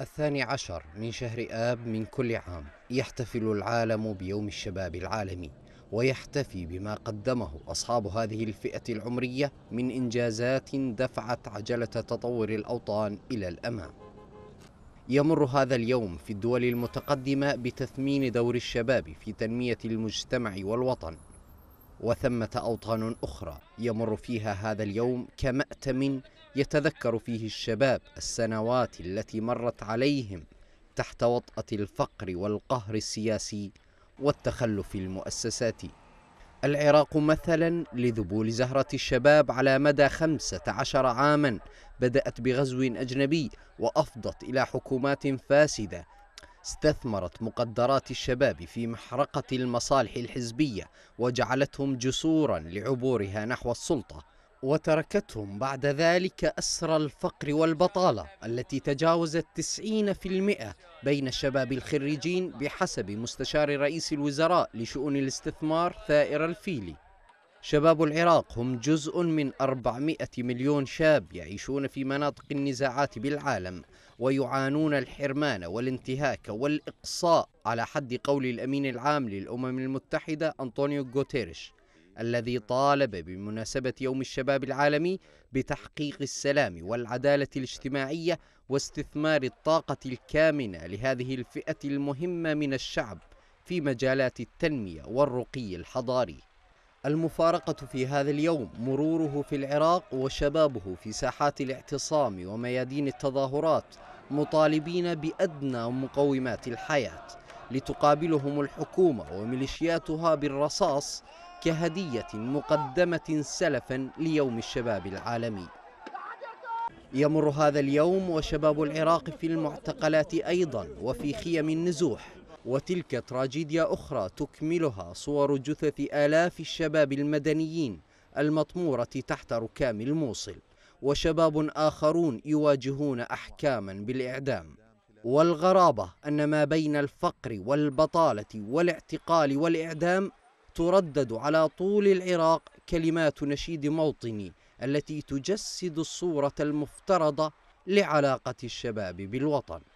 الثاني عشر من شهر آب من كل عام يحتفل العالم بيوم الشباب العالمي ويحتفي بما قدمه أصحاب هذه الفئة العمرية من إنجازات دفعت عجلة تطور الأوطان إلى الأمام يمر هذا اليوم في الدول المتقدمة بتثمين دور الشباب في تنمية المجتمع والوطن وثمة أوطان أخرى يمر فيها هذا اليوم كمأتم يتذكر فيه الشباب السنوات التي مرت عليهم تحت وطأة الفقر والقهر السياسي والتخلف المؤسساتي العراق مثلا لذبول زهرة الشباب على مدى خمسة عشر عاما بدأت بغزو أجنبي وأفضت إلى حكومات فاسدة استثمرت مقدرات الشباب في محرقة المصالح الحزبية وجعلتهم جسورا لعبورها نحو السلطة وتركتهم بعد ذلك أسر الفقر والبطالة التي تجاوزت 90% بين شباب الخريجين بحسب مستشار رئيس الوزراء لشؤون الاستثمار ثائر الفيلي شباب العراق هم جزء من 400 مليون شاب يعيشون في مناطق النزاعات بالعالم ويعانون الحرمان والانتهاك والإقصاء على حد قول الأمين العام للأمم المتحدة أنطونيو غوتيريش الذي طالب بمناسبة يوم الشباب العالمي بتحقيق السلام والعدالة الاجتماعية واستثمار الطاقة الكامنة لهذه الفئة المهمة من الشعب في مجالات التنمية والرقي الحضاري. المفارقة في هذا اليوم مروره في العراق وشبابه في ساحات الاعتصام وميادين التظاهرات مطالبين بأدنى مقومات الحياة لتقابلهم الحكومة وميليشياتها بالرصاص كهدية مقدمة سلفا ليوم الشباب العالمي يمر هذا اليوم وشباب العراق في المعتقلات أيضا وفي خيم النزوح وتلك تراجيديا أخرى تكملها صور جثث آلاف الشباب المدنيين المطمورة تحت ركام الموصل وشباب آخرون يواجهون أحكاما بالإعدام والغرابة أن ما بين الفقر والبطالة والاعتقال والإعدام تردد على طول العراق كلمات نشيد موطني التي تجسد الصورة المفترضة لعلاقة الشباب بالوطن